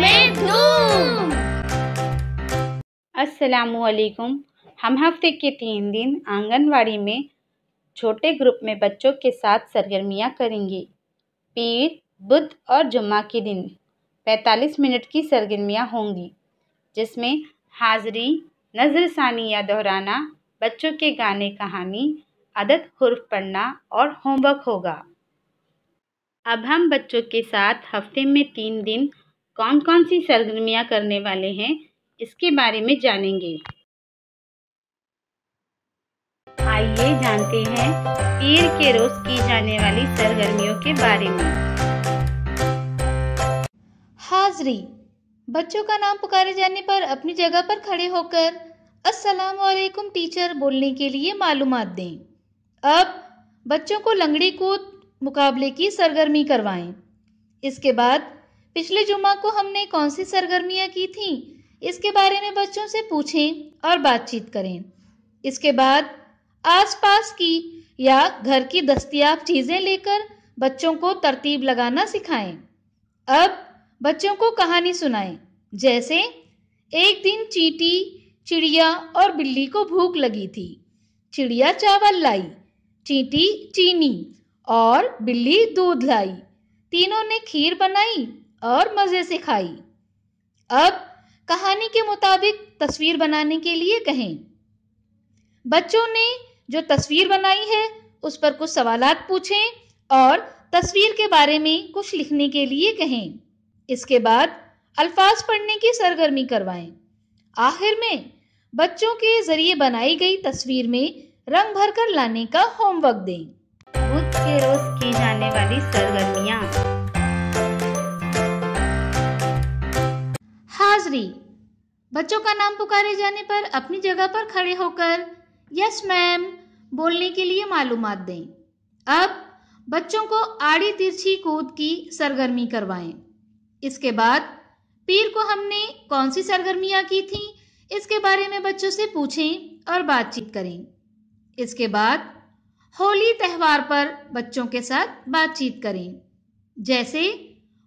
में धूम असलकुम हम हफ्ते के तीन दिन आंगनवाड़ी में छोटे ग्रुप में बच्चों के साथ सरगर्मियां करेंगे पीर बुध और जुम्मा के दिन 45 मिनट की सरगर्मियां होंगी जिसमें हाजिरी नजर सानी या दोहराना बच्चों के गाने कहानी अदद हर्फ पढ़ना और होमवर्क होगा अब हम बच्चों के साथ हफ्ते में तीन दिन कौन कौन सी सरगर्मियाँ करने वाले हैं इसके बारे में जानेंगे आइए जानते हैं पीर के रोज की जाने वाली सरगर्मियों के बारे में हाजरी बच्चों का नाम पुकारे जाने पर अपनी जगह पर खड़े होकर अस्सलाम वालेकुम टीचर बोलने के लिए मालूम दें अब बच्चों को लंगड़ी कूद मुकाबले की सरगर्मी करवाएं। इसके बाद पिछले जुमा को हमने कौन सी सरगर्मियाँ की थीं इसके बारे में बच्चों से पूछें और बातचीत करें इसके बाद आसपास की या घर की दस्तियाब चीज़ें लेकर बच्चों को तरतीब लगाना सिखाएं। अब बच्चों को कहानी सुनाएं, जैसे एक दिन चीटी चिड़िया और बिल्ली को भूख लगी थी चिड़िया चावल लाई चींटी चीनी और बिल्ली दूध लाई तीनों ने खीर बनाई और मज़े से खाई अब कहानी के मुताबिक तस्वीर बनाने के लिए कहें बच्चों ने जो तस्वीर बनाई है उस पर कुछ सवाल पूछें और तस्वीर के बारे में कुछ लिखने के लिए कहें इसके बाद अल्फाज पढ़ने की सरगर्मी करवाएं आखिर में बच्चों के जरिए बनाई गई तस्वीर में रंग भरकर लाने का होमवर्क दें के रोज की जाने बच्चों का नाम पुकारे जाने पर अपनी जगह पर खड़े होकर यस मैम बोलने के लिए मालूम दें अब बच्चों को आड़ी तिरछी कूद की सरगर्मी करवाएं। इसके बाद पीर को हमने कौन सी सरगर्मियां की थी इसके बारे में बच्चों से पूछें और बातचीत करें इसके बाद होली त्यौहार पर बच्चों के साथ बातचीत करें जैसे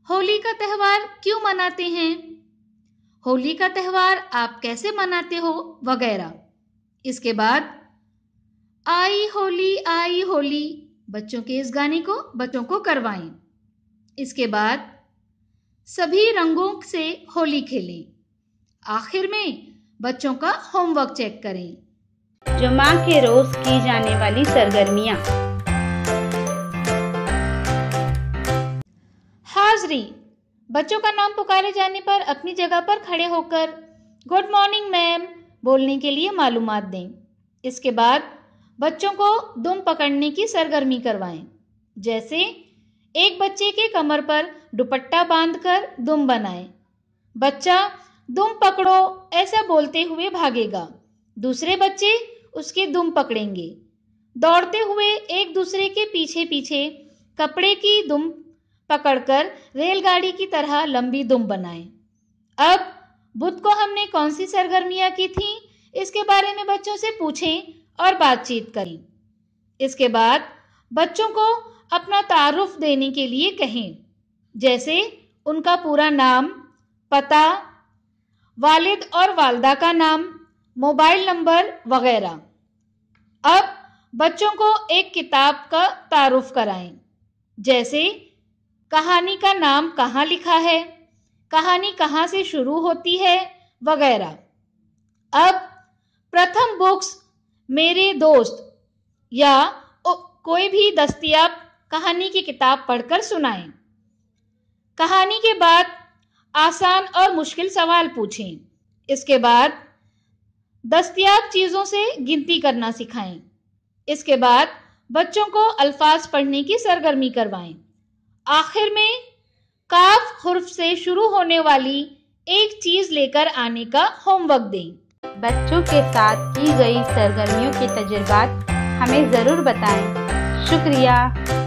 होली का त्यौहार क्यों मनाते हैं होली का त्यौहार आप कैसे मनाते हो वगैरह इसके बाद आई होली आई होली बच्चों के इस गाने को बच्चों को करवाएं इसके बाद सभी रंगों से होली खेलें आखिर में बच्चों का होमवर्क चेक करें जुमा के रोज की जाने वाली सरगर्मियां हाजरी बच्चों का नाम पुकारे जाने पर अपनी जगह पर खड़े होकर गुड मॉर्निंग मैम बोलने के लिए मालूम दें इसके बाद बच्चों को दुम पकड़ने की सरगर्मी करवाएं जैसे एक बच्चे के कमर पर दुपट्टा बांधकर दुम बनाएं। बच्चा दुम पकड़ो ऐसा बोलते हुए भागेगा दूसरे बच्चे उसके दुम पकड़ेंगे दौड़ते हुए एक दूसरे के पीछे पीछे कपड़े की दुम पकड़कर रेलगाड़ी की तरह लंबी दुम बनाए अब बुध को हमने कौन सी सरगर्मियां की थी इसके बारे में बच्चों से पूछें और बातचीत करें इसके बाद बच्चों को अपना तारुफ देने के लिए कहें जैसे उनका पूरा नाम पता वालिद और वालदा का नाम मोबाइल नंबर वगैरह अब बच्चों को एक किताब का तारुफ कराएं जैसे कहानी का नाम कहाँ लिखा है कहानी कहाँ से शुरू होती है वगैरह अब प्रथम बुक्स मेरे दोस्त या कोई भी दस्तियाब कहानी की किताब पढ़कर सुनाएं कहानी के बाद आसान और मुश्किल सवाल पूछें इसके बाद दस्तियाब चीज़ों से गिनती करना सिखाएं इसके बाद बच्चों को अल्फाज पढ़ने की सरगर्मी करवाएं आखिर में काफ हर्फ से शुरू होने वाली एक चीज लेकर आने का होमवर्क दें बच्चों के साथ की गई सरगर्मियों के तजुर्बात हमें ज़रूर बताएं शुक्रिया